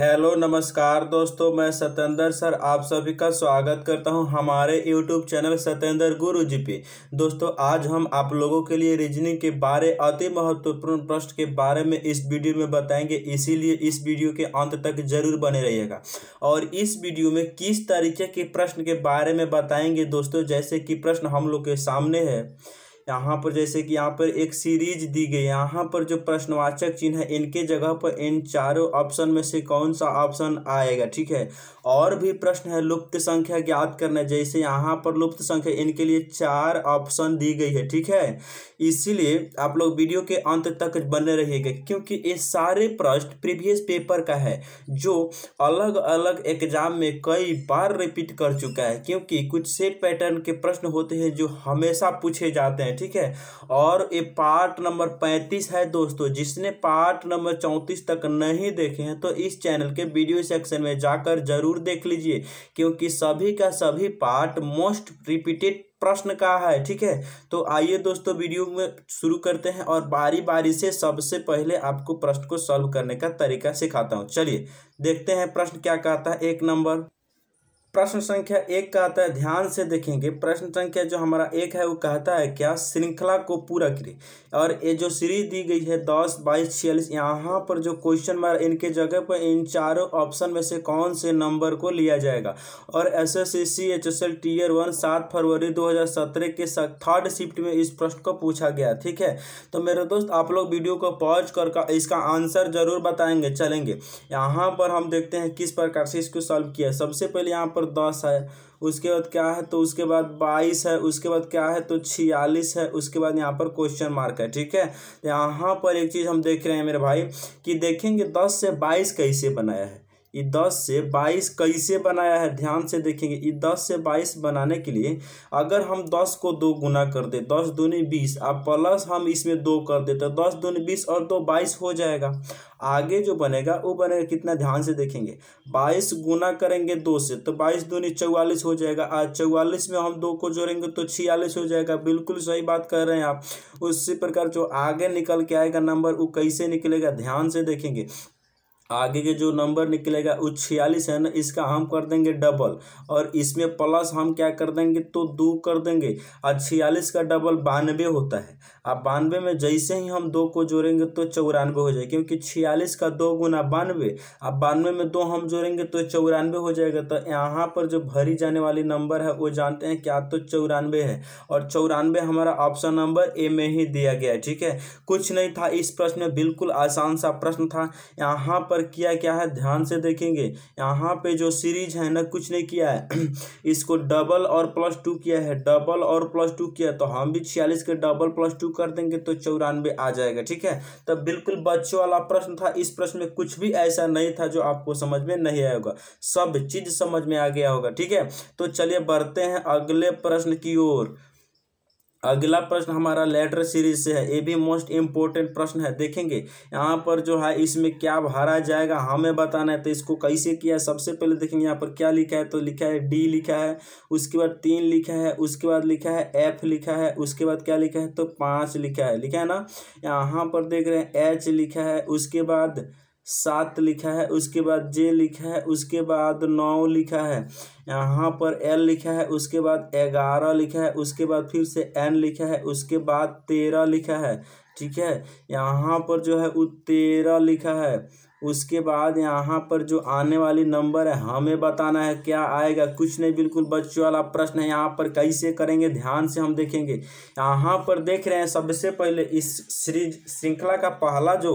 hello नमस्कार दोस्तों मैं सतेंद्र सर आप सभी का स्वागत करता हूं हमारे यूट्यूब चैनल सतेंद्र गुरु जी पे दोस्तों आज हम आप लोगों के लिए रीजनिंग के बारे अति महत्वपूर्ण प्रश्न के बारे में इस वीडियो में बताएंगे इसीलिए इस वीडियो के अंत तक जरूर बने रहिएगा और इस वीडियो में किस तरीके के प्रश्न के बारे में बताएंगे दोस्तों जैसे कि प्रश्न हम लोग के सामने है यहाँ पर जैसे कि यहाँ पर एक सीरीज दी गई यहाँ पर जो प्रश्नवाचक चिन्ह है इनके जगह पर इन चारों ऑप्शन में से कौन सा ऑप्शन आएगा ठीक है और भी प्रश्न है लुप्त संख्या ज्ञात करना जैसे यहाँ पर लुप्त संख्या इनके लिए चार ऑप्शन दी गई है ठीक है इसीलिए आप लोग वीडियो के अंत तक बने रहिएगा क्योंकि ये सारे प्रश्न प्रीवियस पेपर का है जो अलग अलग एग्जाम में कई बार रिपीट कर चुका है क्योंकि कुछ से पैटर्न के प्रश्न होते हैं जो हमेशा पूछे जाते हैं ठीक है और ये पार्ट नंबर पैंतीस है दोस्तों जिसने पार्ट नंबर चौंतीस तक नहीं देखे हैं तो इस चैनल के वीडियो सेक्शन में जाकर जरूर देख लीजिए क्योंकि सभी का सभी पार्ट मोस्ट रिपीटेड प्रश्न का है ठीक है तो आइए दोस्तों वीडियो में शुरू करते हैं और बारी बारी से सबसे पहले आपको प्रश्न को सॉल्व करने का तरीका सिखाता हूँ चलिए देखते हैं प्रश्न क्या कहता है एक नंबर प्रश्न संख्या एक कहता है ध्यान से देखेंगे प्रश्न संख्या जो हमारा एक है वो कहता है क्या श्रृंखला को पूरा करें और ये जो सीरीज दी गई है दस बाईस छियालीस यहाँ पर जो क्वेश्चन मार इनके जगह पर इन चारों ऑप्शन में से कौन से नंबर को लिया जाएगा और S S C C H S L tier one सात फरवरी दो हज़ार सत्रह के थर्ड शिफ्ट में इस प्रश्न को पूछा गया ठीक है तो मेरे दोस्त आप लोग वीडियो को पॉज कर इसका आंसर जरूर बताएंगे चलेंगे यहाँ पर हम देखते हैं किस प्रकार से इसको सॉल्व किया सबसे पहले यहाँ पर पर दस है उसके बाद क्या है तो उसके बाद बाईस है उसके बाद क्या है तो छियालीस है उसके बाद यहाँ पर क्वेश्चन मार्क है ठीक है यहाँ पर एक चीज़ हम देख रहे हैं मेरे भाई कि देखेंगे दस से बाईस कैसे बनाया है ये दस से बाईस कैसे बनाया है ध्यान से देखेंगे ये दस से बाईस बनाने के लिए अगर हम दस को दो गुना कर दे दस दूनी बीस अब प्लस हम इसमें दो कर दे तो दस दूनी बीस और दो बाईस हो जाएगा आगे जो बनेगा वो बनेगा कितना ध्यान से देखेंगे बाईस गुना करेंगे दो से तो बाईस दूनी चौवालीस हो जाएगा आज चौवालीस में हम दो को जोड़ेंगे तो छियालीस हो जाएगा बिल्कुल सही बात कर रहे हैं आप उसी प्रकार जो आगे निकल के आएगा नंबर वो कैसे निकलेगा ध्यान से देखेंगे आगे के जो नंबर निकलेगा वो छियालीस है ना इसका हम कर देंगे डबल और इसमें प्लस हम क्या कर देंगे तो दो कर देंगे और छियालीस का डबल बानवे होता है अब बानवे में जैसे ही हम दो को जोड़ेंगे तो चौरानवे हो जाएगा क्योंकि छियालीस का दो गुना बानवे अब बानवे में दो हम जोड़ेंगे तो चौरानवे हो जाएगा तो यहाँ पर जो भरी जाने वाली नंबर है वो जानते हैं क्या तो चौरानवे है और चौरानवे हमारा ऑप्शन नंबर ए में ही दिया गया ठीक है कुछ नहीं था इस प्रश्न में बिल्कुल आसान सा प्रश्न था यहाँ पर पर किया क्या है ध्यान से देखेंगे यहाँ पे जो सीरीज है ना कुछ नहीं किया है इसको डबल और प्लस टू किया है डबल और प्लस टू किया तो हम भी छियालीस के डबल प्लस टू कर देंगे तो चौरानवे आ जाएगा ठीक है तो बिल्कुल बच्चों वाला प्रश्न था इस प्रश्न में कुछ भी ऐसा नहीं था जो आपको समझ में नहीं आया होगा सब चीज़ समझ में आ गया होगा ठीक है तो चलिए बढ़ते हैं अगले प्रश्न की ओर अगला प्रश्न हमारा लेटर सीरीज से है ये भी मोस्ट इम्पोर्टेंट प्रश्न है देखेंगे यहाँ पर जो है इसमें क्या भरा जाएगा हमें बताना है तो इसको कैसे किया है सबसे पहले देखेंगे यहाँ पर क्या लिखा है तो लिखा है डी लिखा है उसके बाद तीन लिखा है उसके बाद लिखा है एफ लिखा है उसके बाद क्या लिखा है तो पाँच लिखा है लिखा है ना यहाँ पर देख रहे हैं एच लिखा है उसके बाद सात लिखा है उसके बाद जे लिखा है उसके बाद नौ लिखा है यहाँ पर एल लिखा है उसके बाद ग्यारह लिखा है उसके बाद फिर से एन लिखा है उसके बाद तेरह लिखा है ठीक है यहाँ पर जो है वो तेरह लिखा है उसके बाद यहाँ पर जो आने वाली नंबर है हमें बताना है क्या आएगा कुछ नहीं बिल्कुल बच्चों वाला प्रश्न है यहाँ पर कैसे करेंगे ध्यान से हम देखेंगे यहाँ पर देख रहे हैं सबसे पहले इस श्री श्रृंखला का पहला जो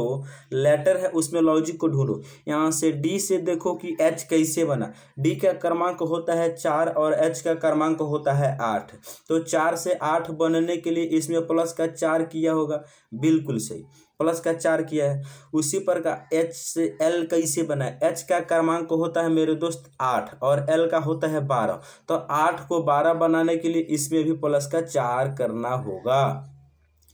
लेटर है उसमें लॉजिक को ढूंढो यहाँ से डी से देखो कि एच कैसे बना डी का क्रमांक होता है चार और एच का क्रमांक होता है आठ तो चार से आठ बनने के लिए इसमें प्लस का चार किया होगा बिल्कुल सही प्लस का चार किया है उसी पर का एच से एल कैसे बना है एच का क्रमांक होता है मेरे दोस्त आठ और एल का होता है बारह तो आठ को बारह बनाने के लिए इसमें भी प्लस का चार करना होगा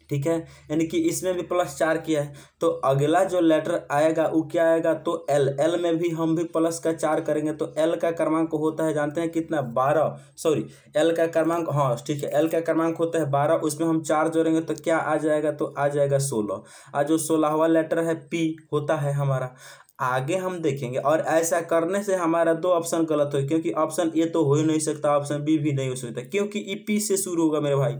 ठीक है यानी कि इसमें भी प्लस चार किया है तो अगला जो लेटर आएगा वो क्या आएगा तो एल एल में भी हम भी प्लस का चार करेंगे तो एल का क्रमांक होता है जानते हैं कितना बारह सॉरी एल का क्रमांक हाँ ठीक है एल का क्रमांक होता है बारह उसमें हम चार जोड़ेंगे तो क्या आ जाएगा तो आ जाएगा सोलह आज जो सोलहवा लेटर है पी होता है हमारा आगे हम देखेंगे और ऐसा करने से हमारा दो ऑप्शन गलत हो क्योंकि ऑप्शन ए तो हो ही नहीं सकता ऑप्शन बी भी नहीं हो सकता क्योंकि ई e पी से शुरू होगा मेरे भाई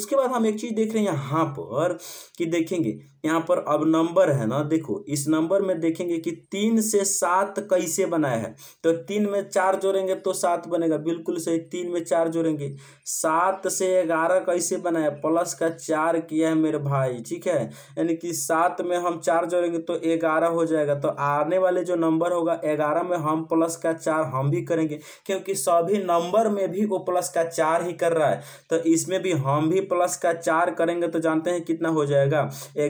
उसके बाद हम एक चीज़ देख रहे हैं यहाँ पर कि देखेंगे यहाँ पर अब नंबर है ना देखो इस नंबर में देखेंगे कि तीन से सात कैसे बनाया है तो तीन में चार जोड़ेंगे तो सात बनेगा बिल्कुल सही तीन में चार जोड़ेंगे सात से ग्यारह कैसे बनाया प्लस का चार किया है मेरे भाई ठीक है यानी कि सात में हम चार जोड़ेंगे तो ग्यारह हो जाएगा तो आने वाले जो नंबर होगा ग्यारह में हम प्लस का चार हम भी करेंगे क्योंकि सभी नंबर में भी वो प्लस का चार ही कर रहा है तो इसमें भी हम भी प्लस का चार करेंगे तो जानते हैं कितना हो जाएगा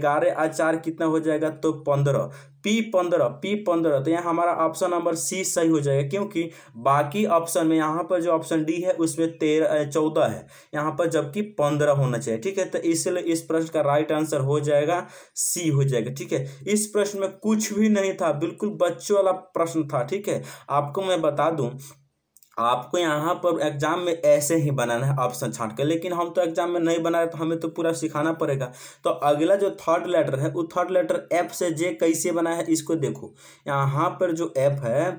ग्यारह हमारे आचार कितना हो जाएगा तो पंद्रह पी पंद्रह पी पंद्रह तो यहाँ हमारा ऑप्शन नंबर सी सही हो जाएगा क्योंकि बाकी ऑप्शन में यहाँ पर जो ऑप्शन डी है उसमें तेरह चौदह है यहाँ पर जबकि पंद्रह होना चाहिए ठीक है तो इसलिए इस प्रश्न का राइट आंसर हो जाएगा सी हो जाएगा ठीक है इस प्रश्न में कुछ भी नहीं था बिल्कुल बच्चों वाला प्रश्न था ठीक है आपको मैं बता दूँ आपको यहाँ पर एग्जाम में ऐसे ही बनाना है ऑप्शन छाट कर लेकिन हम तो एग्जाम में नहीं बना रहे तो हमें तो पूरा सिखाना पड़ेगा तो अगला जो थर्ड लेटर है वो थर्ड लेटर एफ से जे कैसे बनाया है इसको देखो यहाँ पर जो एफ है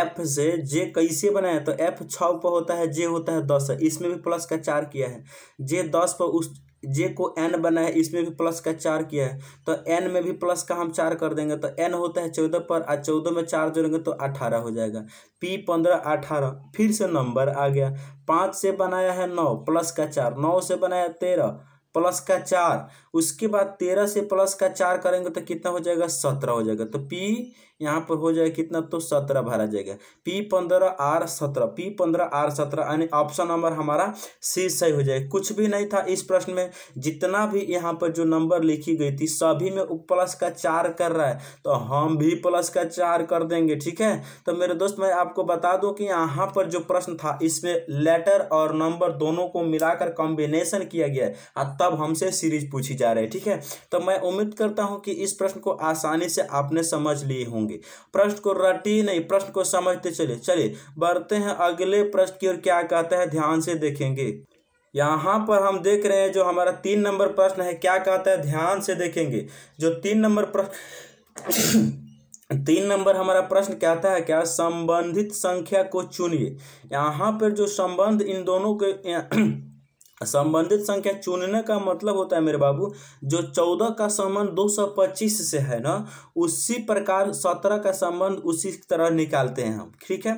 एफ से जे कैसे बनाया तो एफ छ पर होता है जे होता है दस इसमें भी प्लस का चार किया है जे दस पर उस जे को एन बना है इसमें भी प्लस का चार किया है तो एन में भी प्लस का हम चार कर देंगे तो एन होता है चौदह पर और चौदह में चार जोड़ेंगे तो अठारह हो जाएगा पी पंद्रह अठारह फिर से नंबर आ गया पाँच से बनाया है नौ प्लस का चार नौ से बनाया तेरह प्लस का चार उसके बाद तेरह से प्लस का चार करेंगे तो कितना हो जाएगा सत्रह हो जाएगा तो पी यहाँ पर हो जाएगा कितना तो सत्रह भरा जाएगा पी पंद्रह आर सत्रह पी पंद्रह आर सत्रह यानी ऑप्शन नंबर हमारा सी सही हो जाएगा कुछ भी नहीं था इस प्रश्न में जितना भी यहाँ पर जो नंबर लिखी गई थी सभी में प्लस का चार कर रहा है तो हम भी प्लस का चार कर देंगे ठीक है तो मेरे दोस्त मैं आपको बता दूँ कि यहाँ पर जो प्रश्न था इसमें लेटर और नंबर दोनों को मिलाकर कॉम्बिनेशन किया गया है हाँ, तब हमसे सीरीज पूछी जा रही है ठीक है तो मैं उम्मीद करता हूँ कि इस प्रश्न को आसानी से आपने समझ लिए होंगे होंगे प्रश्न को रटी नहीं प्रश्न को समझते चले चलिए बढ़ते हैं अगले प्रश्न की ओर क्या कहता है ध्यान से देखेंगे यहाँ पर हम देख रहे हैं जो हमारा तीन नंबर प्रश्न है क्या कहता है ध्यान से देखेंगे जो तीन नंबर प्रश्न तीन नंबर हमारा प्रश्न कहता है क्या संबंधित संख्या को चुनिए यहाँ पर जो संबंध इन दोनों के संबंधित संख्या चुनने का मतलब होता है मेरे बाबू जो चौदह का संबंध दो सौ पच्चीस से है ना उसी प्रकार सत्रह का संबंध उसी तरह निकालते हैं हम ठीक है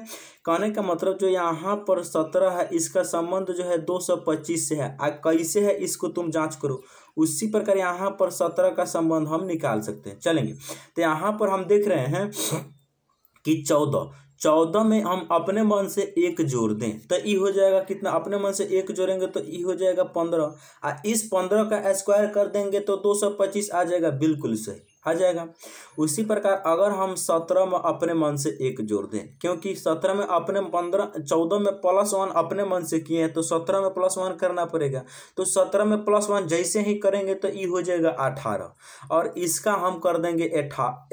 कहने का मतलब जो यहाँ पर सत्रह है इसका संबंध जो है दो सौ पच्चीस से है आ कैसे है इसको तुम जांच करो उसी प्रकार यहाँ पर सत्रह का संबंध हम निकाल सकते हैं चलेंगे तो यहाँ पर हम देख रहे हैं कि चौदह चौदह में हम अपने मन से एक जोड़ दें तो ई हो जाएगा कितना अपने मन से एक जोड़ेंगे तो ई हो जाएगा पंद्रह आ इस पंद्रह का स्क्वायर कर देंगे तो दो सौ पच्चीस आ जाएगा बिल्कुल सही आ जाएगा उसी प्रकार अगर हम सत्रह में अपने मन से एक जोड़ दें क्योंकि सत्रह में अपने पंद्रह चौदह में प्लस वन अपने मन से किए हैं तो सत्रह में प्लस वन करना पड़ेगा तो सत्रह में प्लस वन जैसे ही करेंगे तो ये हो जाएगा अठारह और इसका हम कर देंगे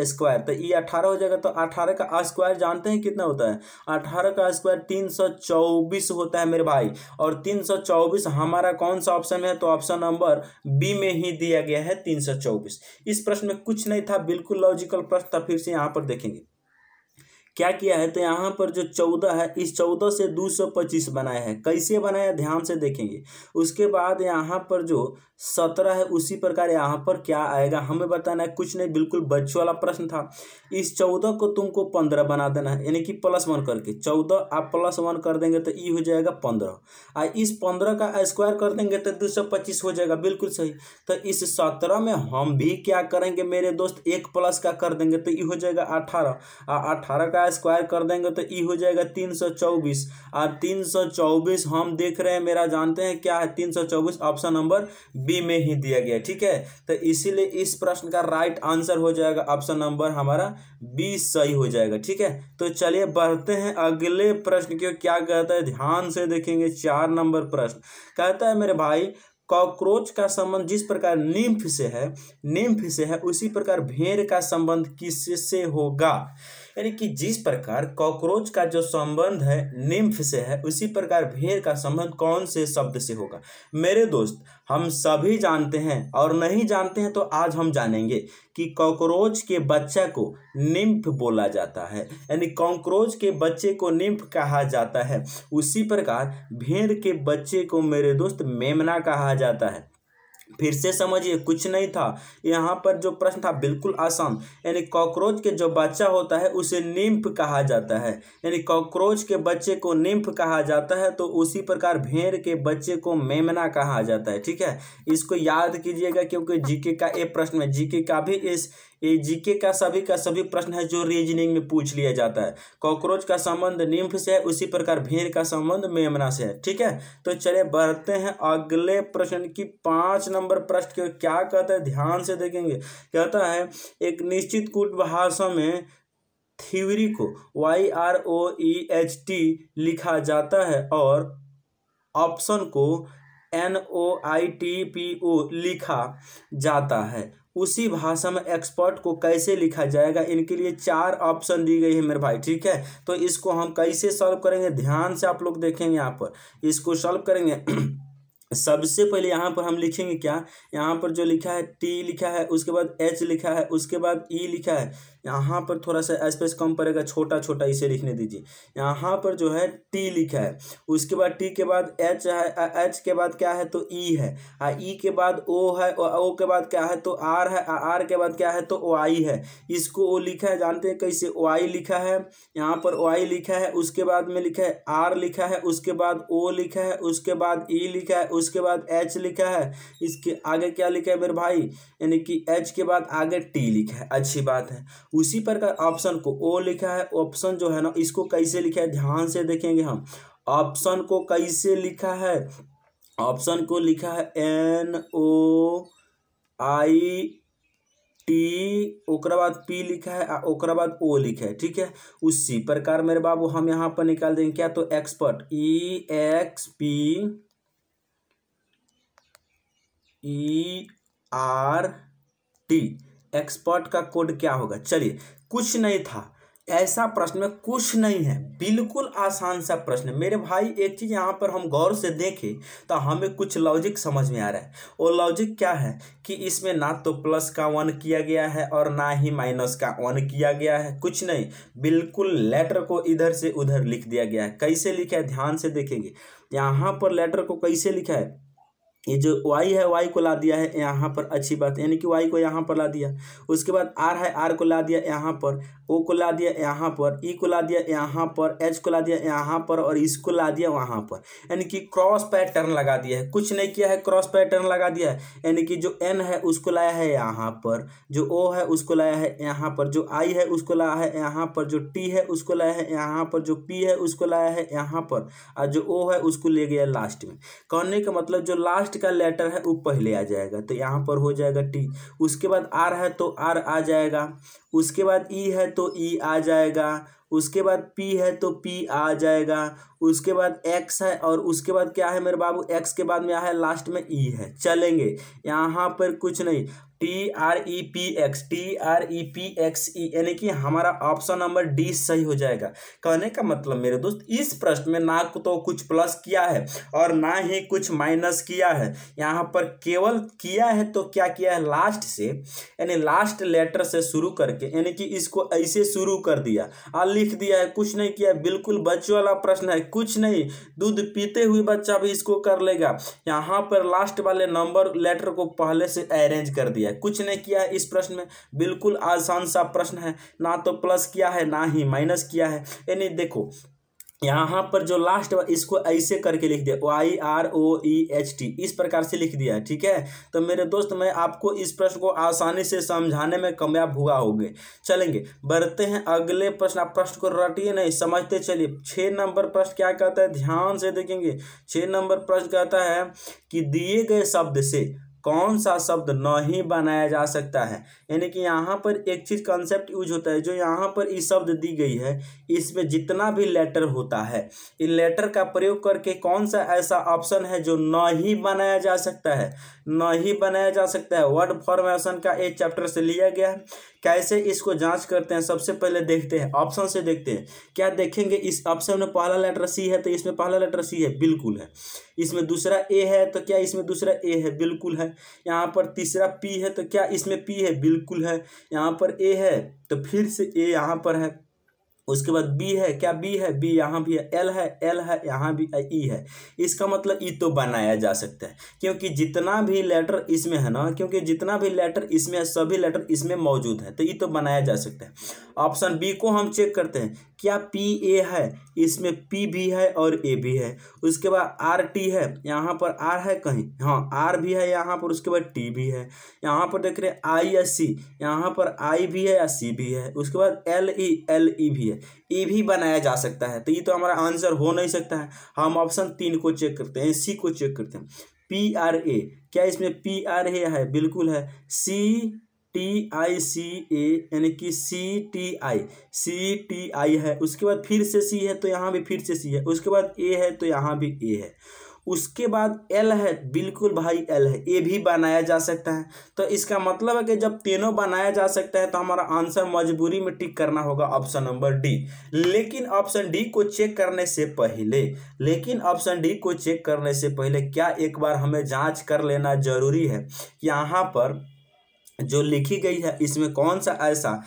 स्क्वायर तो ये अठारह हो जाएगा तो अठारह का स्क्वायर जानते हैं कितना होता है अठारह का स्क्वायर तीन सौ चौबीस होता है मेरे भाई और तीन सौ चौबीस हमारा कौन सा ऑप्शन है तो ऑप्शन नंबर बी में ही दिया गया है तीन सौ चौबीस इस प्रश्न में कुछ कुछ नहीं था बिल्कुल लॉजिकल प्रश्न था फिर से यहाँ पर देखेंगे क्या किया है तो यहाँ पर जो चौदह है इस चौदह से दो सौ पच्चीस बनाया है कैसे बनाया ध्यान से देखेंगे उसके बाद यहाँ पर जो सत्रह है उसी प्रकार यहाँ पर क्या आएगा हमें बताना है कुछ नहीं बिल्कुल बच्चों वाला प्रश्न था इस चौदह को तुमको पंद्रह बना देना है यानी कि प्लस वन करके चौदह आप प्लस वन कर देंगे तो ई हो जाएगा पंद्रह आ इस पंद्रह का स्क्वायर कर देंगे तो दो सौ पच्चीस हो जाएगा बिल्कुल सही तो इस सत्रह में हम भी क्या करेंगे मेरे दोस्त एक प्लस का कर देंगे तो ई हो जाएगा अठारह आ अठारह का स्क्वायर कर देंगे तो ई हो जाएगा तीन सौ चौबीस आ तीन सौ चौबीस हम देख रहे हैं मेरा जानते हैं क्या है तीन सौ चौबीस ऑप्शन नंबर बी बी में ही दिया गया ठीक है तो इसीलिए इस प्रश्न का राइट आंसर हो जाएगा ऑप्शन नंबर हमारा बी सही हो जाएगा ठीक है तो चलिए बढ़ते हैं अगले प्रश्न की क्या कहता है ध्यान से देखेंगे चार नंबर प्रश्न कहता है मेरे भाई कॉकरोच का संबंध जिस प्रकार निम्फ से है निम्फ से है उसी प्रकार भेड़ का संबंध किससे होगा यानी कि जिस प्रकार कॉकरोच का जो संबंध है निम्फ से है उसी प्रकार भेड़ का संबंध कौन से शब्द से होगा मेरे दोस्त हम सभी जानते हैं और नहीं जानते हैं तो आज हम जानेंगे कि कॉकरोच के बच्चा को निम्फ बोला जाता है यानी कॉकरोच के बच्चे को निम्फ कहा जाता है उसी प्रकार भेड़ के बच्चे को मेरे दोस्त मेमना कहा जाता है फिर से समझिए कुछ नहीं था यहाँ पर जो प्रश्न था बिल्कुल आसान यानी कॉकरोच के जो बच्चा होता है उसे निम्फ कहा जाता है यानी कॉकरोच के बच्चे को निम्फ कहा जाता है तो उसी प्रकार भेड़ के बच्चे को मेमना कहा जाता है ठीक है इसको याद कीजिएगा क्योंकि जीके का एक प्रश्न है जीके का भी इस जीके का सभी का सभी प्रश्न है जो रीजनिंग में पूछ लिया जाता है कॉकरोच का संबंध निम्फ से है उसी प्रकार भेड़ का संबंध मेमना से है ठीक है तो चलिए बढ़ते हैं अगले प्रश्न की पांच नंबर प्रश्न के क्या कहता है ध्यान से देखेंगे कहता है एक निश्चित कूट भाषा में थ्यूरी को Y R O E H T लिखा जाता है और ऑप्शन को N O I T P O लिखा जाता है उसी भाषा में एक्सपर्ट को कैसे लिखा जाएगा इनके लिए चार ऑप्शन दी गई है मेरे भाई ठीक है तो इसको हम कैसे सॉल्व करेंगे ध्यान से आप लोग देखेंगे यहाँ पर इसको सॉल्व करेंगे सबसे पहले यहाँ पर हम लिखेंगे क्या यहाँ पर जो लिखा है टी लिखा है उसके बाद एच लिखा है उसके बाद ई e लिखा है यहाँ पर थोड़ा सा स्पेस कम पड़ेगा छोटा छोटा इसे लिखने दीजिए यहाँ पर जो है टी लिखा है उसके बाद टी के बाद एच है एच के बाद क्या है तो ई e है आ ई e के बाद ओ है ओ के बाद क्या है तो आर है आ आर के बाद क्या है तो वाई है इसको ओ लिखा है जानते हैं कैसे वाई लिखा है यहाँ पर वाई लिखा है उसके बाद में लिखा है आर लिखा है उसके बाद ओ लिखा है उसके बाद ई e लिखा है उसके बाद एच लिखा है इसके आगे क्या लिखा है मेरे भाई यानी कि एच के बाद आगे टी लिखा है अच्छी बात है उसी प्रकार ऑप्शन को ओ लिखा है ऑप्शन जो है ना इसको कैसे लिखा है ध्यान से देखेंगे हम ऑप्शन को कैसे लिखा है ऑप्शन को लिखा है एन ओ आई टी ओकरा बाद पी लिखा है ओकरा बाद ओ लिखा है ठीक है उसी प्रकार मेरे बाबू हम यहाँ पर निकाल देंगे क्या तो expert E X P E R T expert का कोड क्या होगा चलिए कुछ नहीं था ऐसा प्रश्न में कुछ नहीं है बिल्कुल आसान सा प्रश्न मेरे भाई एक चीज़ यहाँ पर हम गौर से देखें तो हमें कुछ लॉजिक समझ में आ रहा है वो लॉजिक क्या है कि इसमें ना तो प्लस का वन किया गया है और ना ही माइनस का वन किया गया है कुछ नहीं बिल्कुल लेटर को इधर से उधर लिख दिया गया है कैसे लिखा है ध्यान से देखेंगे यहाँ पर लेटर को कैसे लिखा है ये जो वाई है वाई को ला दिया है यहाँ पर अच्छी बात यानी कि वाई को यहाँ पर ला दिया उसके बाद आर है आर को ला दिया यहाँ पर ओ को ला दिया यहाँ पर ई e को ला दिया यहाँ पर एच को ला दिया यहाँ पर और इसको ला दिया वहाँ पर यानी कि क्रॉस पैटर्न लगा दिया है कुछ नहीं किया है क्रॉस पैटर्न लगा दिया है यानी कि जो एन है उसको लाया है यहाँ पर जो ओ है उसको लाया है यहाँ पर जो आई है उसको लाया है यहाँ पर जो टी है उसको लाया है यहाँ पर जो पी है उसको लाया है यहाँ पर और जो ओ है उसको ले गया लास्ट में कहने का मतलब जो लास्ट लास्ट का लेटर है वो पहले आ जाएगा तो यहाँ पर हो जाएगा टी उसके बाद आर है तो आर आ जाएगा उसके बाद ई e है तो ई e आ जाएगा उसके बाद p है तो p आ जाएगा उसके बाद x है और उसके बाद क्या है मेरे बाबू x के बाद में आ है लास्ट में e है चलेंगे यहाँ पर कुछ नहीं T R E P X T R E P X E यानी कि हमारा ऑप्शन नंबर डी सही हो जाएगा कहने का मतलब मेरे दोस्त इस प्रश्न में ना तो कुछ प्लस किया है और ना ही कुछ माइनस किया है यहाँ पर केवल किया है तो क्या किया है लास्ट से यानी लास्ट लेटर से शुरू करके यानी कि इसको ऐसे शुरू कर दिया अली लिख दिया है कुछ नहीं किया बिल्कुल बच्चे वाला प्रश्न है कुछ नहीं दूध पीते हुए बच्चा भी इसको कर लेगा यहाँ पर लास्ट वाले नंबर लेटर को पहले से अरेंज कर दिया है कुछ नहीं किया है इस प्रश्न में बिल्कुल आसान सा प्रश्न है ना तो प्लस किया है ना ही माइनस किया है यानी देखो यहाँ पर जो लास्ट इसको ऐसे करके लिख दिया Y R O E H T इस प्रकार से लिख दिया ठीक है तो मेरे दोस्त मैं आपको इस प्रश्न को आसानी से समझाने में कामयाब हुआ गए चलेंगे बढ़ते हैं अगले प्रश्न आप प्रश्न को रटिए नहीं समझते चलिए छः नंबर प्रश्न क्या कहता है ध्यान से देखेंगे छः नंबर प्रश्न कहता है कि दिए गए शब्द से कौन सा शब्द नहीं बनाया जा सकता है यानी कि यहाँ पर एक चीज़ कॉन्सेप्ट यूज होता है जो यहाँ पर इस शब्द दी गई है इसमें जितना भी लेटर होता है इन लेटर का प्रयोग करके कौन सा ऐसा ऑप्शन है जो नहीं बनाया जा सकता है नहीं बनाया जा सकता है वर्ड फॉर्मेशन का एक चैप्टर से लिया गया है कैसे इसको जांच करते हैं सबसे पहले देखते हैं ऑप्शन से देखते हैं क्या देखेंगे इस ऑप्शन में पहला लेटर सी है तो इसमें पहला लेटर सी है बिल्कुल है इसमें दूसरा ए है तो क्या इसमें दूसरा ए है बिल्कुल है यहाँ पर तीसरा पी है तो क्या इसमें पी है बिल्कुल है यहाँ पर ए है तो फिर से ए यहाँ पर है उसके बाद बी है क्या बी है बी यहाँ भी है एल है एल है यहाँ भी ई e है इसका मतलब ई e तो बनाया जा सकता है क्योंकि जितना भी लेटर इसमें है ना क्योंकि जितना भी लेटर इसमें है सभी लेटर इसमें मौजूद है तो ई e तो बनाया जा सकता है ऑप्शन बी को हम चेक करते हैं क्या पी ए है इसमें पी भी है और ए भी है उसके बाद आर टी है यहाँ पर आर है कहीं हाँ आर भी है यहाँ पर उसके बाद टी भी है यहाँ पर देख रहे हैं आई या सी यहाँ पर आई भी है या सी भी है उसके बाद एल ई एल ई भी है ई e भी बनाया जा सकता है तो ये तो हमारा आंसर हो नहीं सकता है हम ऑप्शन तीन को चेक करते हैं सी को चेक करते हैं पी आर ए क्या इसमें पी आर ए है बिल्कुल है सी टी आई सी ए यानी कि C T I C T I है उसके बाद फिर से सी है तो यहाँ भी फिर से सी है उसके बाद ए है तो यहाँ भी ए है उसके बाद एल है बिल्कुल भाई एल है ए भी बनाया जा सकता है तो इसका मतलब है कि जब तीनों बनाया जा सकता है तो हमारा आंसर मजबूरी में टिक करना होगा ऑप्शन नंबर डी लेकिन ऑप्शन डी को चेक करने से पहले लेकिन ऑप्शन डी को चेक करने से पहले क्या एक बार हमें जांच कर लेना जरूरी है यहाँ पर जो लिखी गई है इसमें कौन सा ऐसा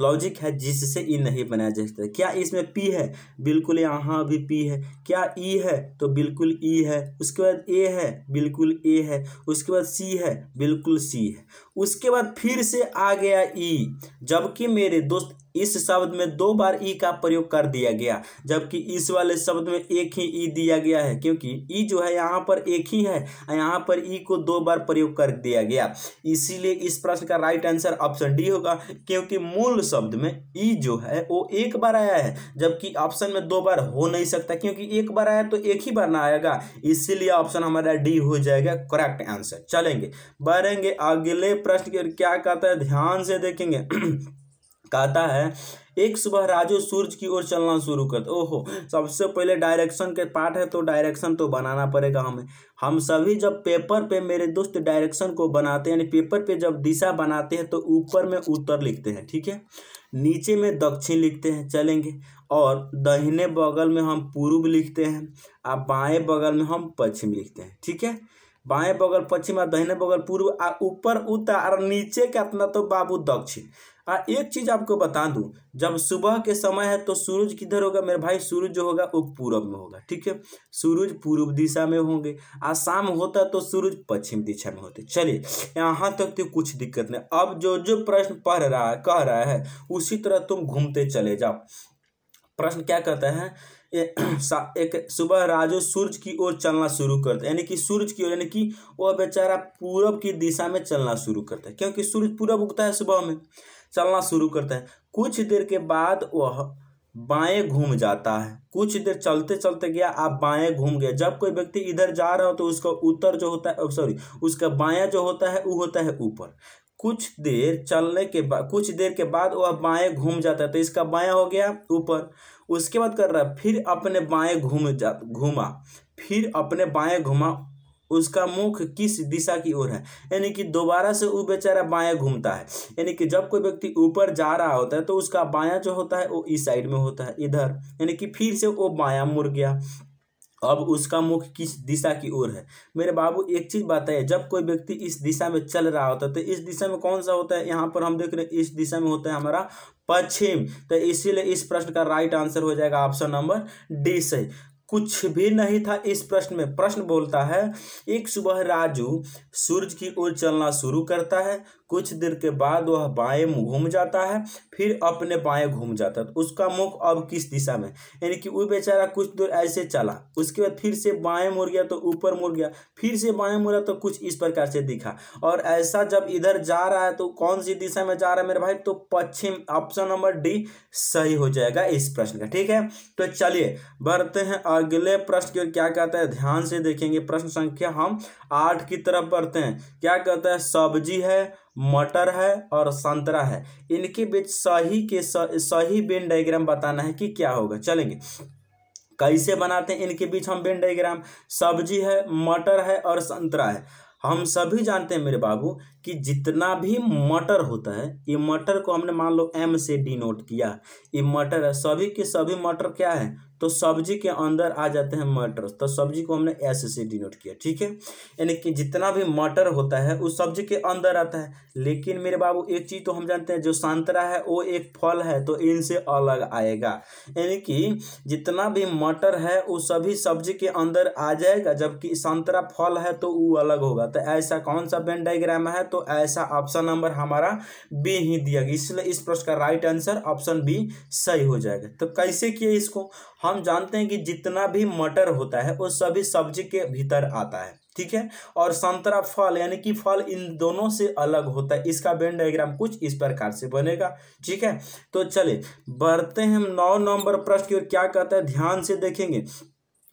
लॉजिक है जिससे ई नहीं बनाया जा सकता क्या इसमें पी है बिल्कुल यहाँ भी पी है क्या ई e है तो बिल्कुल ई e है उसके बाद ए है बिल्कुल ए है उसके बाद सी है बिल्कुल सी है उसके बाद फिर से आ गया ई e, जबकि मेरे दोस्त इस शब्द में दो बार ई का प्रयोग कर दिया गया जबकि इस वाले शब्द में एक ही ई दिया गया है क्योंकि ई जो है यहाँ पर एक ही है यहाँ पर ई को दो बार प्रयोग कर दिया गया इसीलिए इस प्रश्न का राइट आंसर ऑप्शन डी होगा क्योंकि मूल शब्द में ई जो है वो एक बार आया है जबकि ऑप्शन में दो बार हो नहीं सकता क्योंकि एक बार आया तो एक ही बार ना आएगा इसीलिए ऑप्शन हमारा डी हो जाएगा करेक्ट आंसर चलेंगे बढ़ेंगे अगले प्रश्न क्या कहता है ध्यान से देखेंगे कहता है एक सुबह राजू सूरज की ओर चलना शुरू कर ओहो सबसे पहले डायरेक्शन के पार्ट है तो डायरेक्शन तो बनाना पड़ेगा हमें हम सभी जब पेपर पे मेरे दोस्त डायरेक्शन को बनाते हैं यानी पेपर पे जब दिशा बनाते हैं तो ऊपर में उत्तर लिखते हैं ठीक है नीचे में दक्षिण लिखते हैं चलेंगे और दहिने बगल में हम पूर्व लिखते हैं और बाएँ बगल में हम पश्चिम लिखते हैं ठीक है बाएँ बगल पश्चिम और दहिने बगल पूर्व आ ऊपर उत्तर और नीचे का अपना तो बाबू दक्षिण आ हाँ, एक चीज आपको बता दूं जब सुबह के समय है तो सूरज किधर होगा मेरे भाई सूरज जो होगा वो पूरब में होगा ठीक है सूरज पूर्व दिशा में होंगे आ शाम होता तो सूरज पश्चिम दिशा में होते चलिए यहाँ तक तो कुछ दिक्कत नहीं अब जो जो प्रश्न पढ़ रहा है कह रहा है उसी तरह तुम घूमते चले जाओ प्रश्न क्या कहता है एक सुबह राजो सूर्य की ओर चलना शुरू करते यानी कि सूरज की ओर यानी कि वह बेचारा पूरब की दिशा में चलना शुरू करता है क्योंकि सूरज पूरब उगता है सुबह में चलना शुरू करता है कुछ देर के बाद वह बाएं घूम जाता है कुछ देर चलते चलते गया आप बाएं घूम गया जब कोई व्यक्ति इधर जा रहा हो तो उसका उत्तर जो होता है सॉरी उसका बाया जो होता है वो होता है ऊपर कुछ देर चलने के बाद कुछ देर के बाद वह बाएं घूम जाता है तो इसका बाया हो गया ऊपर उसके बाद कर रहा है फिर अपने बाएं घूम जा घूमा फिर अपने बाएं घुमा उसका मुख किस दिशा की ओर है यानी कि दोबारा से वो बेचारा बाया घूमता है यानी कि जब कोई व्यक्ति ऊपर जा रहा होता है तो उसका बाया जो होता है वो इस साइड में होता है इधर यानी कि फिर से वो बाया मुड़ गया अब उसका मुख किस दिशा की ओर है मेरे बाबू एक चीज़ बताइए जब कोई व्यक्ति इस दिशा में चल रहा होता है तो इस दिशा में कौन सा होता है यहाँ पर हम देख रहे हैं इस दिशा में होता है हमारा पश्चिम तो इसीलिए इस प्रश्न का राइट आंसर हो जाएगा ऑप्शन नंबर डी सही कुछ भी नहीं था इस प्रश्न में प्रश्न बोलता है एक सुबह राजू सूरज की ओर चलना शुरू करता है कुछ देर के बाद वह बाएं घूम जाता है फिर अपने बाएं घूम जाता है तो उसका मुख अब किस दिशा में यानी कि वो बेचारा कुछ दूर ऐसे चला उसके बाद फिर से बाएं मुड़ गया तो ऊपर मुड़ गया फिर से बाएं मुड़ा तो कुछ इस प्रकार से दिखा और ऐसा जब इधर जा रहा है तो कौन सी दिशा में जा रहा है मेरे भाई तो पश्चिम ऑप्शन नंबर डी सही हो जाएगा इस प्रश्न का ठीक है तो चलिए बढ़ते हैं अगले प्रश्न की ओर क्या कहता है ध्यान से देखेंगे प्रश्न संख्या हम आठ की तरफ बढ़ते हैं क्या कहता है सब्जी है मटर है और संतरा है इनके बीच सही के सही बेन डायग्राम बताना है कि क्या होगा चलेंगे कैसे बनाते हैं इनके बीच हम बेन डायग्राम सब्जी है मटर है और संतरा है हम सभी जानते हैं मेरे बाबू कि जितना भी मटर होता है ये मटर को हमने मान लो एम से डिनोट किया ये मटर है सभी के सभी मटर क्या है तो सब्जी के अंदर आ जाते हैं मटर तो सब्जी को हमने एस से डिनोट किया ठीक है यानी कि जितना भी मटर होता है उस सब्जी के अंदर आता है लेकिन मेरे बाबू एक चीज़ तो हम जानते हैं जो संतरा है वो एक फल है तो इनसे अलग आएगा यानी कि जितना भी मटर है वो सभी सब्जी के अंदर आ जाएगा जबकि संतरा फल है तो वो अलग होगा तो ऐसा कौन सा बेन डाइग्राम है तो ऐसा ऑप्शन नंबर हमारा बी ही दिया गया इसलिए इस प्रश्न का राइट आंसर ऑप्शन बी सही हो जाएगा तो कैसे किए इसको हम जानते हैं कि जितना भी मटर होता है वो सभी सब्जी के भीतर आता है ठीक है और संतरा फल यानी कि फल इन दोनों से अलग होता है इसका बेन डायग्राम कुछ इस प्रकार से बनेगा ठीक है तो चले बढ़ते हैं हम नौ नंबर प्रश्न की ओर क्या कहता है ध्यान से देखेंगे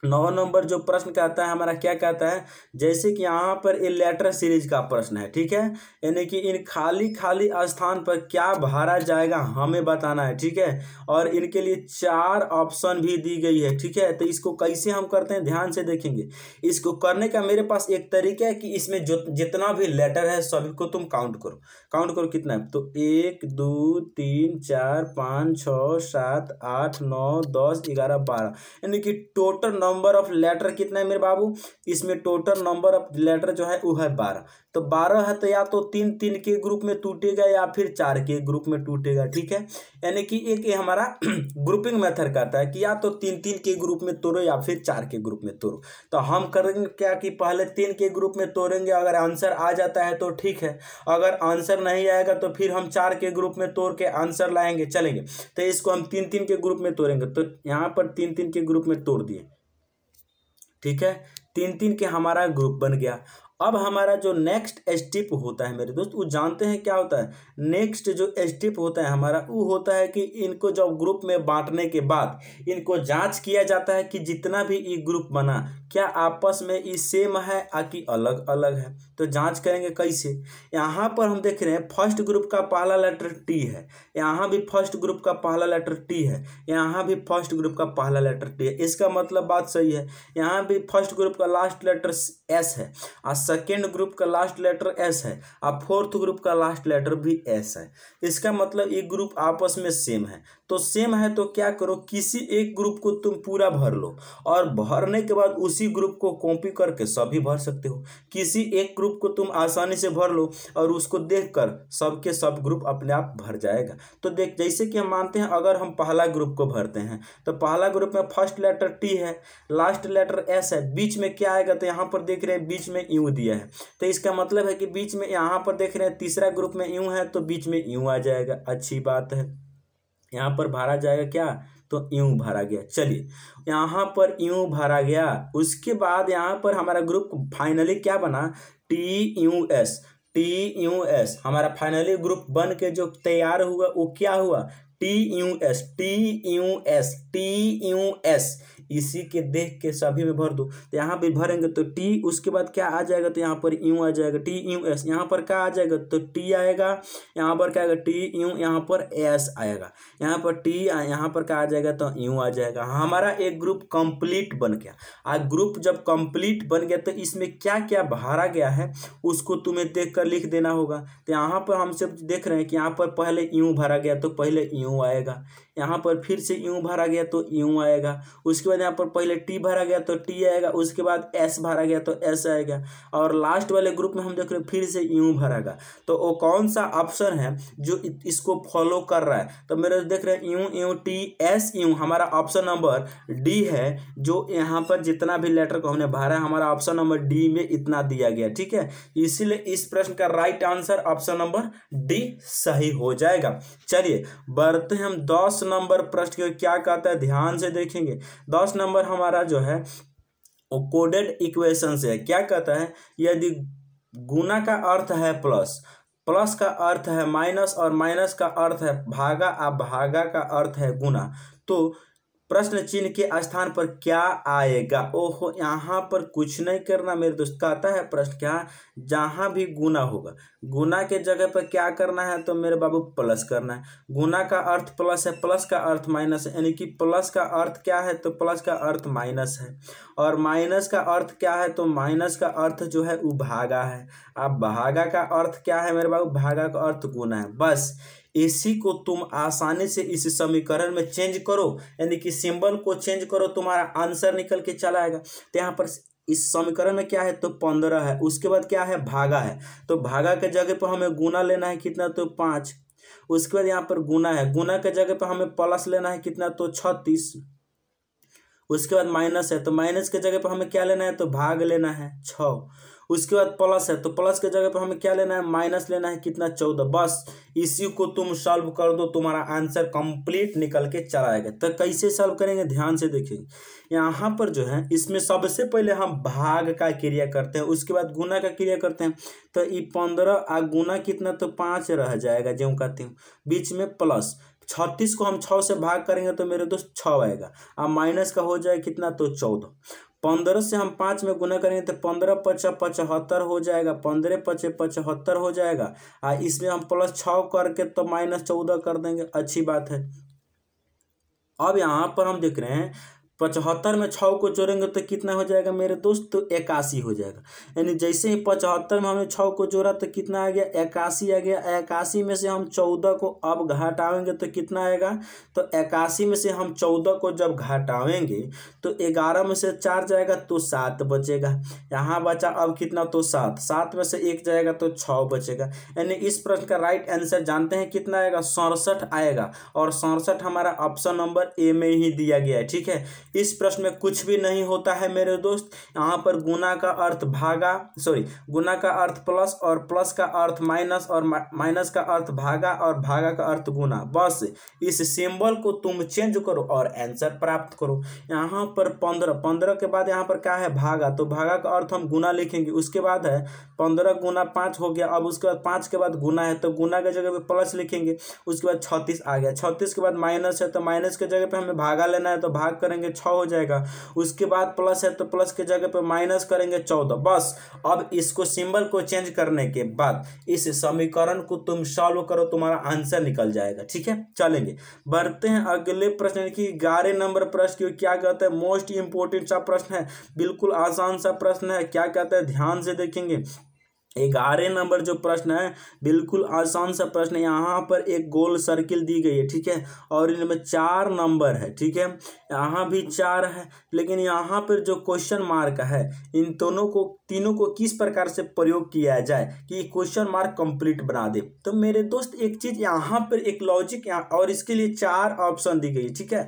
नौ नंबर जो प्रश्न कहता है हमारा क्या कहता है जैसे कि यहाँ पर ये लेटर सीरीज का प्रश्न है ठीक है यानी कि इन खाली खाली स्थान पर क्या भरा जाएगा हमें बताना है ठीक है और इनके लिए चार ऑप्शन भी दी गई है ठीक है तो इसको कैसे हम करते हैं ध्यान से देखेंगे इसको करने का मेरे पास एक तरीका है कि इसमें जो जितना भी लेटर है सभी को तुम काउंट करो काउंट करो कितना है तो एक दो तीन चार पाँच छः सात आठ नौ दस ग्यारह बारह यानी कि टोटल नौ नंबर ऑफ लेटर कितना है मेरे बाबू इसमें टोटल नंबर ऑफ लेटर जो है वो है बारह तो बारह है तो या तो तीन तीन के ग्रुप में टूटेगा या फिर चार के ग्रुप में टूटेगा ठीक है यानी कि एक ये हमारा ग्रुपिंग मेथड कहता है कि या तो तीन तीन के ग्रुप में तोड़ो या फिर चार के ग्रुप में तोड़ो तो हम करेंगे क्या कि पहले तीन के ग्रुप में तोड़ेंगे अगर आंसर आ जाता है तो ठीक है अगर आंसर नहीं आएगा तो फिर हम चार के ग्रुप में तोड़ के आंसर लाएंगे चलेंगे तो इसको हम तीन तीन के ग्रुप में तोड़ेंगे तो यहाँ पर तीन तीन के ग्रुप में तोड़ दिए ठीक है तीन तीन के हमारा ग्रुप बन गया अब हमारा जो नेक्स्ट स्टेप होता है मेरे दोस्त वो जानते हैं क्या होता है नेक्स्ट जो स्टेप होता है हमारा वो होता है कि इनको जब ग्रुप में बांटने के बाद इनको जांच किया जाता है कि जितना भी ये ग्रुप बना क्या आपस में ये सेम है या कि अलग अलग है तो जांच करेंगे कैसे यहाँ पर हम देख रहे हैं फर्स्ट ग्रुप का पहला लेटर टी है यहाँ भी फर्स्ट ग्रुप का पहला लेटर टी है यहाँ भी फर्स्ट ग्रुप का पहला लेटर टी है इसका मतलब बात सही है यहाँ भी फर्स्ट ग्रुप का लास्ट लेटर एस है और सेकेंड ग्रुप का लास्ट लेटर एस है और फोर्थ ग्रुप का लास्ट लेटर भी एस है इसका मतलब ये ग्रुप आपस में सेम है तो सेम है तो क्या करो किसी एक ग्रुप को तुम पूरा भर लो और भरने के बाद उसी उसी ग्रुप को कॉपी करके सभी भर सकते हो किसी एक ग्रुप को तुम आसानी से भर लो और उसको देखकर कर सबके सब ग्रुप अपने आप भर जाएगा तो देख जैसे कि हम मानते हैं अगर हम पहला ग्रुप को भरते हैं तो पहला ग्रुप में फर्स्ट लेटर टी है लास्ट लेटर एस है बीच में क्या आएगा तो यहाँ पर देख रहे हैं बीच में यू दिया है तो इसका मतलब है कि बीच में यहाँ पर देख रहे हैं तीसरा ग्रुप में यू है तो बीच में यू आ जाएगा अच्छी बात है यहाँ पर भरा जाएगा क्या तो यूं भरा गया चलिए यहाँ पर यूं भरा गया उसके बाद यहाँ पर हमारा ग्रुप फाइनली क्या बना T U S T U S हमारा फाइनली ग्रुप बन के जो तैयार हुआ वो क्या हुआ T U S T U S T U S इसी के देख के सभी में भर दो तो यहाँ भी भरेंगे तो टी उसके बाद क्या आ जाएगा तो यहाँ पर यू आ जाएगा टी यू एस यहाँ पर क्या आ जाएगा तो टी आएगा यहाँ पर क्या आएगा टी यू यहाँ पर एस आएगा यहाँ पर टी यहाँ पर क्या आ जाएगा तो यू आ जाएगा हमारा एक ग्रुप कंप्लीट बन गया आ ग्रुप जब कंप्लीट बन गया तो इसमें क्या क्या भरा गया है उसको तुम्हें देख कर लिख देना होगा तो यहाँ पर हम सब देख रहे हैं कि यहाँ पर पहले यू भरा गया तो पहले यू आएगा यहाँ पर फिर से यू भरा गया तो यू आएगा उसके बाद समझ यहाँ पर पहले टी भरा गया तो टी आएगा उसके बाद एस भरा गया तो एस आएगा और लास्ट वाले ग्रुप में हम देख रहे फिर से यू भरेगा तो वो कौन सा ऑप्शन है जो इसको फॉलो कर रहा है तो मेरे देख रहे हैं U U T S U हमारा ऑप्शन नंबर डी है जो यहाँ पर जितना भी लेटर को हमने भरा है हमारा ऑप्शन नंबर डी में इतना दिया गया ठीक है इसीलिए इस प्रश्न का right answer option number D सही हो जाएगा चलिए बढ़ते हम दस नंबर प्रश्न क्या कहता है ध्यान से देखेंगे दस फर्स्ट नंबर हमारा जो है वो कोडेड इक्वेशन से है क्या कहता है यदि गुना का अर्थ है प्लस प्लस का अर्थ है माइनस और माइनस का अर्थ है भागा आ भागा का अर्थ है गुना तो प्रश्न चिन्ह के स्थान पर क्या आएगा ओहो यहाँ पर कुछ नहीं करना मेरे दोस्त कहता आता है प्रश्न क्या जहाँ भी गुना होगा गुना के जगह पर क्या करना है तो मेरे बाबू प्लस करना है गुना का अर्थ प्लस है प्लस का अर्थ माइनस है यानी कि प्लस का अर्थ क्या है तो प्लस का अर्थ माइनस है और माइनस का अर्थ क्या है तो माइनस का अर्थ जो है वो भागा है अब भागा का अर्थ क्या है मेरे बाबू भागा का अर्थ गुना है बस इसी को तुम आसानी से इस समीकरण में चेंज करो यानी कि सिंबल को चेंज करो तुम्हारा आंसर निकल के चला आएगा तो यहाँ पर इस समीकरण में क्या है तो पंद्रह है उसके बाद क्या है भागा है तो भागा के जगह पर हमें गुना लेना है कितना तो पाँच उसके बाद यहाँ पर गुना है गुना के जगह पर हमें प्लस लेना है कितना तो छत्तीस उसके बाद माइनस है तो माइनस के जगह पर हमें क्या लेना है तो भाग लेना है छः उसके बाद प्लस है तो प्लस के जगह पर हमें क्या लेना है माइनस लेना है कितना चौदह बस इसी को तुम सॉल्व कर दो तुम्हारा आंसर कंप्लीट निकल के चला आएगा तो कैसे सॉल्व करेंगे ध्यान से देखेंगे यहाँ पर जो है इसमें सबसे पहले हम भाग का क्रिया करते हैं उसके बाद गुना का क्रिया करते हैं तो ये पंद्रह आ गुना कितना तो पाँच रह जाएगा जो कहती हूँ बीच में प्लस छत्तीस को हम छः से भाग करेंगे तो मेरे दोस्त छः आएगा और माइनस का हो जाए कितना तो चौदह पंद्रह से हम पाँच में गुना करेंगे तो पंद्रह पचा पचहत्तर हो जाएगा पंद्रह पचे पचहत्तर हो जाएगा आ इसमें हम प्लस छः करके तो माइनस चौदह कर देंगे अच्छी बात है अब यहाँ पर हम देख रहे हैं पचहत्तर में छः को जोड़ेंगे तो कितना हो जाएगा मेरे दोस्त तो इक्यासी हो जाएगा यानी जैसे ही पचहत्तर में हमने छः को जोड़ा तो कितना आ गया इक्यासी आ गया इक्यासी में से हम चौदह को अब घटाएंगे तो कितना आएगा तो इक्यासी में से हम चौदह को जब घटाएंगे तो ग्यारह में से चार जाएगा तो सात बचेगा यहाँ बचा अब कितना तो सात सात में से एक जाएगा तो छः बचेगा यानी इस प्रश्न का राइट आंसर जानते हैं कितना आएगा सड़सठ आएगा और सड़सठ हमारा ऑप्शन नंबर ए में ही दिया गया है ठीक है इस प्रश्न में कुछ भी नहीं होता है मेरे दोस्त यहाँ पर गुना का अर्थ भागा सॉरी गुना का अर्थ प्लस और प्लस का अर्थ माइनस और माइनस का अर्थ भागा और भागा का अर्थ गुना बस इस सिंबल को तुम चेंज करो और आंसर प्राप्त करो यहाँ पर पंद्रह पंद्रह के बाद यहाँ पर क्या है भागा तो भागा का अर्थ हम गुना लिखेंगे उसके बाद है पंद्रह गुना पाँच हो गया अब उसके बाद पाँच के बाद गुना है तो गुना के जगह पर प्लस लिखेंगे उसके बाद छत्तीस आ गया छत्तीस के बाद माइनस है तो माइनस के जगह पर हमें भागा लेना है तो भाग करेंगे छः अच्छा हो जाएगा उसके बाद प्लस है तो प्लस के जगह पर माइनस करेंगे चौदह बस अब इसको सिंबल को चेंज करने के बाद इस समीकरण को तुम सॉल्व करो तुम्हारा आंसर निकल जाएगा ठीक है चलेंगे बढ़ते हैं अगले प्रश्न की ग्यारह नंबर प्रश्न की क्या कहते हैं मोस्ट इंपोर्टेंट सा प्रश्न है बिल्कुल आसान सा प्रश्न है क्या कहते हैं ध्यान से देखेंगे ग्यारह नंबर जो प्रश्न है बिल्कुल आसान सा प्रश्न है यहाँ पर एक गोल सर्किल दी गई है ठीक है और इनमें चार नंबर है ठीक है यहाँ भी चार है लेकिन यहाँ पर जो क्वेश्चन मार्क है इन दोनों को तीनों को किस प्रकार से प्रयोग किया जाए कि क्वेश्चन मार्क कंप्लीट बना दे तो मेरे दोस्त एक चीज़ यहाँ पर एक लॉजिक और इसके लिए चार ऑप्शन दी गई ठीक है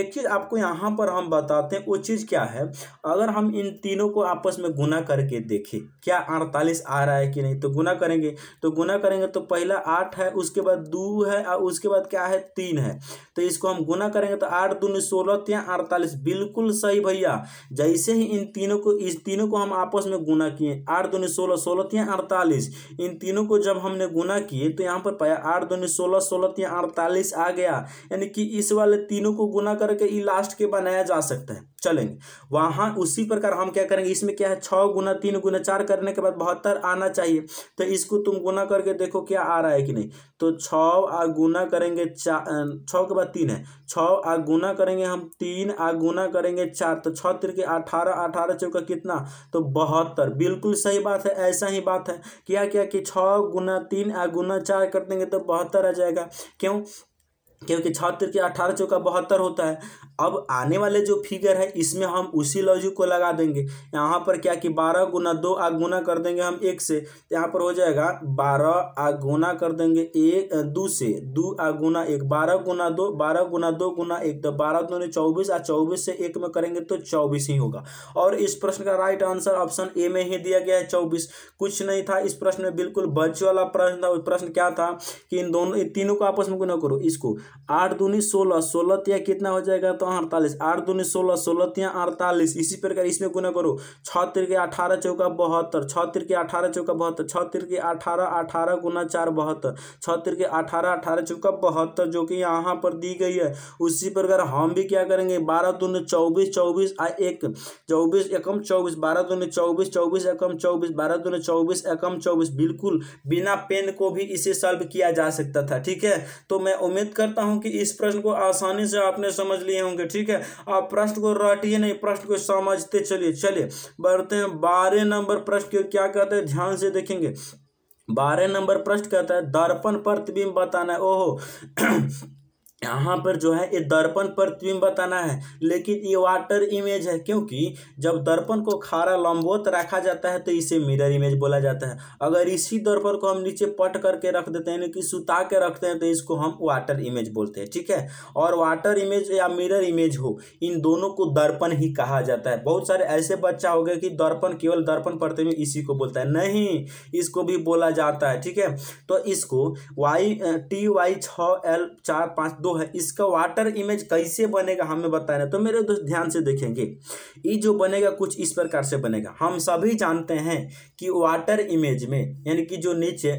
एक चीज़ आपको यहाँ पर हम बताते हैं वो चीज़ क्या है अगर हम इन तीनों को आपस में गुना करके देखें क्या अड़तालीस आ रहा है कि नहीं तो गुना करेंगे तो गुना करेंगे तो पहला आठ है उसके बाद दो है और उसके बाद क्या है तीन है तो इसको हम गुना करेंगे तो आठ दून सोलह तीन अड़तालीस बिल्कुल सही भैया जैसे ही इन तीनों को इस तीनों को हम आपस में गुना किए आठ दूनी सोलह सोलह या अड़तालीस इन तीनों को जब हमने गुना किए तो यहाँ पर पाया आठ दोनों सोलह सोलह या अड़तालीस आ गया यानी कि इस वाले तीनों को गुना करके ये लास्ट के बनाया जा सकता है चलेंगे वहाँ उसी प्रकार हम क्या करेंगे इसमें क्या है छः गुना तीन गुना चार करने के बाद बहत्तर आना चाहिए तो इसको तुम गुना करके देखो क्या आ रहा है कि नहीं तो छः आ गुना करेंगे चार छः के बाद तीन है छः आ गुना करेंगे हम तीन आ गुना करेंगे चार तो छः तिर के अठारह अठारह चौका कितना तो बहत्तर बिल्कुल सही बात है ऐसा ही बात है क्या क्या कि छः गुना तीन आ गुना चार कर देंगे तो बहत्तर आ जाएगा क्यों क्योंकि छः तिर के अठारह चौका बहत्तर होता है अब आने वाले जो फिगर है इसमें हम उसी लॉजिक को लगा देंगे यहाँ पर क्या कि बारह गुना दो आ गुना कर देंगे हम एक से तो यहाँ पर हो जाएगा बारह आ गुना कर देंगे एक दो से दो आ गुना एक बारह गुना दो बारह गुना दो गुना एक तो बारह दोनों चौबीस और चौबीस से एक में करेंगे तो चौबीस ही होगा और इस प्रश्न का राइट आंसर ऑप्शन ए में ही दिया गया है चौबीस कुछ नहीं था इस प्रश्न में बिल्कुल बच वाला प्रश्न था प्रश्न क्या था कि इन दोनों तीनों को आपस में गुना करो इसको आठ दूनी सोलह सोलह तो या कितना हो जाएगा तो अड़तालीस आठ दूनी सोलह सोलह तिया अड़तालीस इसी प्रकार इसमें गुना करो छः तिरके अठारह चौका बहत्तर छः तिरके अठारह चौका बहत्तर छः तिरके अठारह अठारह गुना चार बहत्तर छः तिरके अठारह अठारह चौका बहत्तर जो कि यहाँ पर दी गई है उसी प्रकार हम भी क्या करेंगे बारह दून चौबीस चौबीस आ एक चौबीस एकम चौबीस बारह दून चौबीस चौबीस एकम चौबीस बारह दून चौबीस एकम चौबीस बिल्कुल बिना पेन को भी इसे सॉल्व किया जा सकता था ठीक है तो मैं उम्मीद करता हूँ कि इस प्रश्न को आसानी से आपने समझ लिए होंगे होंगे ठीक है आप प्रश्न को रटिए नहीं प्रश्न को समझते चलिए चलिए बढ़ते हैं बारह नंबर प्रश्न क्या कहते हैं ध्यान से देखेंगे बारह नंबर प्रश्न कहता है दर्पण प्रतिबिंब बताना है ओहो यहाँ पर जो है ये दर्पण प्रतिबिंब बताना है लेकिन ये वाटर इमेज है क्योंकि जब दर्पण को खारा लंबवत रखा जाता है तो इसे मिरर इमेज बोला जाता है अगर इसी दर्पण को हम नीचे पट करके रख देते हैं यानी कि सुता के रखते हैं तो इसको हम वाटर इमेज बोलते हैं ठीक है और वाटर इमेज या मिरर इमेज हो इन दोनों को दर्पण ही कहा जाता है बहुत सारे ऐसे बच्चा हो गए कि दर्पण केवल दर्पण प्रतिबिंब इसी को बोलता है नहीं इसको भी बोला जाता है ठीक है तो इसको वाई टी वाई छ एल चार पाँच दो है इसका वाटर इमेज कैसे बनेगा हमें बताना तो मेरे दोस्त ध्यान से देखेंगे ये जो बनेगा कुछ इस प्रकार से बनेगा हम सभी जानते हैं कि वाटर इमेज में यानी कि जो नीचे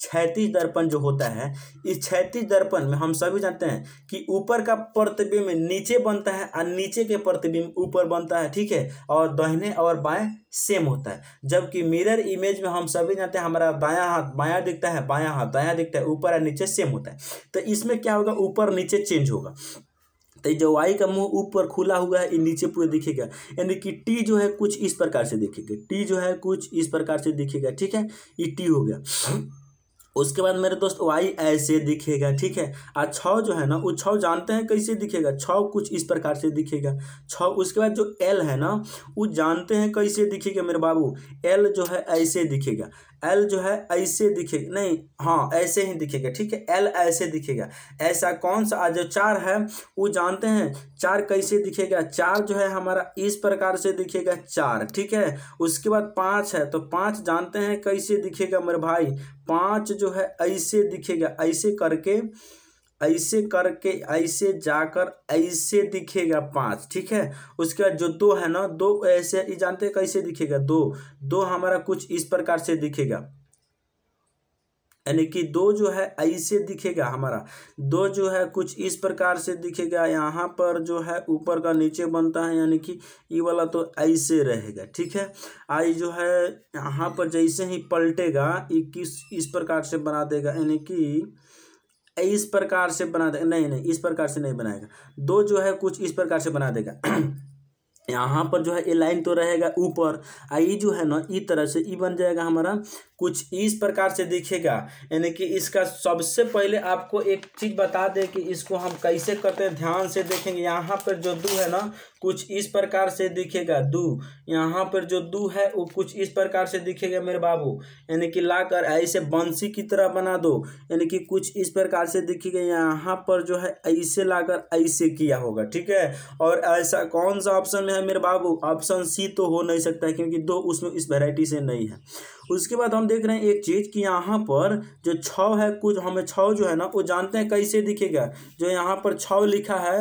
क्षैतिज दर्पण जो होता है इस क्षैतिज दर्पण में हम सभी जानते हैं कि ऊपर का प्रतिबिंब नीचे बनता है और नीचे के प्रतिबिंब ऊपर बनता है ठीक है और दहने और बाएं सेम होता है जबकि मिरर इमेज में हम सभी जानते हैं हमारा बायां हाथ बायां दिखता है बायां हाथ दायां दिखता है ऊपर और नीचे सेम होता है तो इसमें क्या होगा ऊपर नीचे चेंज होगा तो जो वाई का मुंह ऊपर खुला हुआ है ये नीचे पूरा दिखेगा यानी कि टी जो है कुछ इस प्रकार से दिखेगा टी जो है कुछ इस प्रकार से दिखेगा ठीक है ये टी हो गया उसके बाद मेरे दोस्त वाई ऐसे दिखेगा ठीक है आ छ जो है ना वो छ जानते हैं कैसे दिखेगा छ कुछ इस प्रकार से दिखेगा छ उसके बाद जो एल है ना वो जानते हैं कैसे दिखेगा मेरे बाबू एल जो है ऐसे दिखेगा एल जो है ऐसे दिखेगा नहीं हाँ ऐसे ही दिखेगा ठीक है एल ऐसे दिखेगा ऐसा कौन सा जो चार है वो जानते हैं चार कैसे दिखेगा चार जो है हमारा इस प्रकार से दिखेगा चार ठीक है उसके बाद पाँच है तो पाँच जानते हैं कैसे दिखेगा मेरे भाई पाँच जो है ऐसे दिखेगा ऐसे करके ऐसे करके ऐसे जाकर ऐसे दिखेगा पाँच ठीक है उसके बाद जो दो है ना दो ऐसे ये जानते हैं कैसे दिखेगा दो दो हमारा कुछ इस प्रकार से दिखेगा यानी कि दो जो है ऐसे दिखेगा हमारा दो जो है कुछ इस प्रकार से दिखेगा यहाँ पर जो है ऊपर का नीचे बनता है यानी कि ये वाला तो ऐसे रहेगा ठीक है आई जो है यहाँ पर जैसे ही पलटेगा ये किस इस प्रकार से बना देगा यानी कि इस प्रकार से बना देगा नहीं नहीं इस प्रकार से नहीं बनाएगा दो जो है कुछ इस प्रकार से बना देगा यहाँ पर जो है ये लाइन तो रहेगा ऊपर आ ये जो है ना इस तरह से ये बन जाएगा हमारा कुछ इस प्रकार से दिखेगा यानी कि इसका सबसे पहले आपको एक चीज़ बता दें कि इसको हम कैसे करते हैं ध्यान से देखेंगे यहाँ पर जो दू है ना कुछ इस प्रकार से दिखेगा दू यहाँ पर जो दू है वो कुछ इस प्रकार से दिखेगा मेरे बाबू यानी कि लाकर ऐसे बंसी की तरह बना दो यानी कि कुछ इस प्रकार से दिखेगा यहाँ पर जो है ऐसे लाकर ऐसे किया होगा ठीक है और ऐसा कौन सा ऑप्शन है मेरे बाबू ऑप्शन सी तो हो नहीं सकता क्योंकि दो उसमें इस वेराइटी से नहीं है उसके बाद हम देख रहे हैं एक चीज़ कि यहाँ पर जो छव है कुछ हमें छव जो है ना वो जानते हैं कैसे दिखेगा जो यहाँ पर छव लिखा है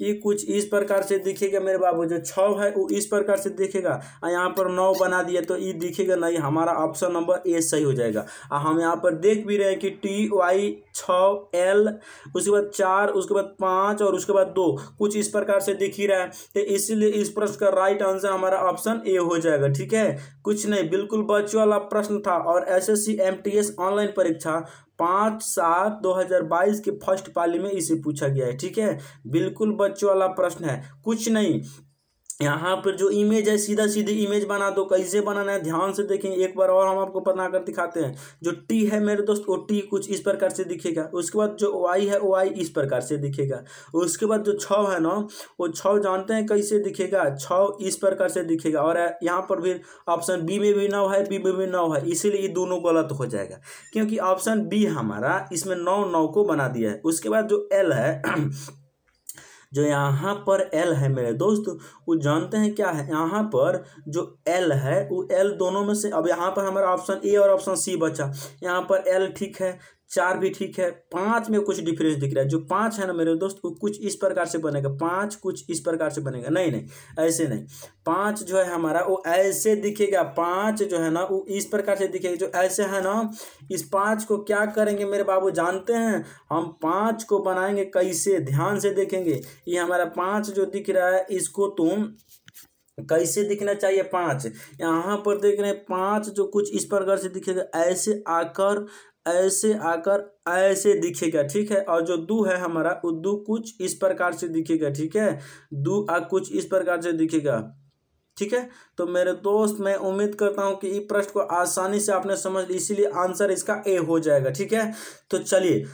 ये कुछ इस प्रकार से दिखेगा मेरे बाबू जो छव है वो इस प्रकार से दिखेगा और यहाँ पर नौ बना दिया तो ये दिखेगा नहीं हमारा ऑप्शन नंबर ए सही हो जाएगा और हम यहाँ पर देख भी रहे हैं कि टी वाई छ एल उसके बाद चार उसके बाद पाँच और उसके बाद दो कुछ इस प्रकार से दिख ही रहा है तो इसीलिए इस प्रश्न का राइट आंसर हमारा ऑप्शन ए हो जाएगा ठीक है कुछ नहीं बिल्कुल बच्चों वाला प्रश्न था और एसएससी एमटीएस ऑनलाइन परीक्षा पाँच सात दो हजार बाईस के फर्स्ट पाली में इसे पूछा गया है ठीक है बिल्कुल बच्चों वाला प्रश्न है कुछ नहीं यहाँ पर जो इमेज है सीधा सीधे इमेज बना दो कैसे बनाना है ध्यान से देखें एक बार और हम आपको बना कर दिखाते हैं जो टी है मेरे दोस्त वो टी कुछ इस प्रकार से दिखेगा उसके बाद जो वाई है वाई इस प्रकार से दिखेगा उसके बाद जो छ है ना वो छ जानते हैं कैसे दिखेगा छ इस प्रकार से दिखेगा और यहाँ पर भी ऑप्शन बी में भी नौ है बी में भी नौ है इसीलिए ये दोनों गलत हो जाएगा क्योंकि ऑप्शन बी हमारा इसमें नौ नौ को बना दिया है उसके बाद जो एल है जो यहाँ पर एल है मेरे दोस्त वो जानते हैं क्या है यहाँ पर जो एल है वो एल दोनों में से अब यहाँ पर हमारा ऑप्शन ए और ऑप्शन सी बचा यहाँ पर एल ठीक है चार भी ठीक है पांच में कुछ डिफरेंस दिख रहा है जो पांच है ना मेरे दोस्त वो कुछ इस प्रकार से बनेगा पांच कुछ इस प्रकार से बनेगा नहीं नहीं ऐसे नहीं पांच जो है हमारा वो ऐसे दिखेगा पाँच जो है ना वो इस प्रकार से दिखेगा जो ऐसे है ना इस पाँच को क्या करेंगे मेरे बाबू जानते हैं हम पांच को बनाएंगे कैसे ध्यान से देखेंगे ये हमारा पांच जो दिख रहा है इसको तुम कैसे दिखना चाहिए पांच यहाँ पर देख रहे हैं पांच जो कुछ इस प्रकार से दिखेगा ऐसे आकर ऐसे आकर ऐसे दिखेगा ठीक है और जो दू है हमारा दू कुछ इस प्रकार से दिखेगा ठीक है दू आ कुछ इस प्रकार से दिखेगा ठीक है तो मेरे दोस्त मैं उम्मीद करता हूं कि ये प्रश्न को आसानी से आपने समझ ली इसीलिए आंसर इसका ए हो जाएगा ठीक है तो चलिए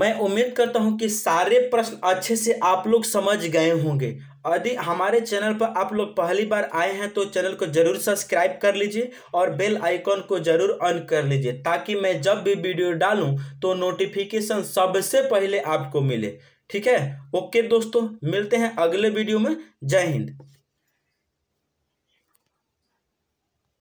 मैं उम्मीद करता हूं कि सारे प्रश्न अच्छे से आप लोग समझ गए होंगे यदि हमारे चैनल पर आप लोग पहली बार आए हैं तो चैनल को जरूर सब्सक्राइब कर लीजिए और बेल आइकॉन को जरूर ऑन कर लीजिए ताकि मैं जब भी वीडियो डालूं तो नोटिफिकेशन सबसे पहले आपको मिले ठीक है ओके दोस्तों मिलते हैं अगले वीडियो में जय हिंद